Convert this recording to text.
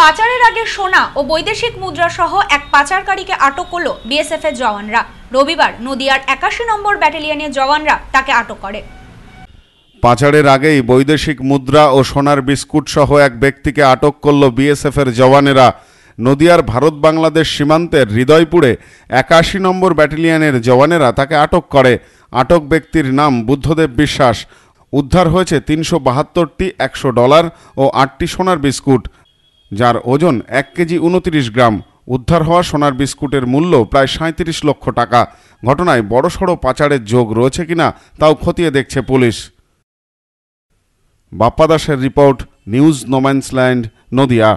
পাচারের আগে সোনা ও বৈদেশিক মুদ্রা সহ এক পাচারকারীকে আটক করল বিএসএফ এর জওয়ানরা রবিবার নদিয়ার একাশি নম্বর ব্যাটালিয়নের জওয়ানরা তাকে আটক করে পাচারের আগেই বৈদেশিক মুদ্রা ও সোনার বিস্কুট সহ এক ব্যক্তিকে আটক করল বিএসএফ এর জওয়ানেরা নদিয়ার ভারত বাংলাদেশ সীমান্তের হৃদয়পুরে একাশি নম্বর ব্যাটালিয়নের জওয়ানেরা তাকে আটক করে আটক ব্যক্তির নাম বুদ্ধদেব বিশ্বাস উদ্ধার হয়েছে তিনশো বাহাত্তরটি একশো ডলার ও আটটি সোনার বিস্কুট যার ওজন এক কেজি উনত্রিশ গ্রাম উদ্ধার হওয়া সোনার বিস্কুটের মূল্য প্রায় সাঁত্রিশ লক্ষ টাকা ঘটনায় বড়সড় পাচারের যোগ রয়েছে কিনা তাও খতিয়ে দেখছে পুলিশ বাপ্পা দাসের রিপোর্ট নিউজ নোম্যান্সল্যান্ড নদিয়া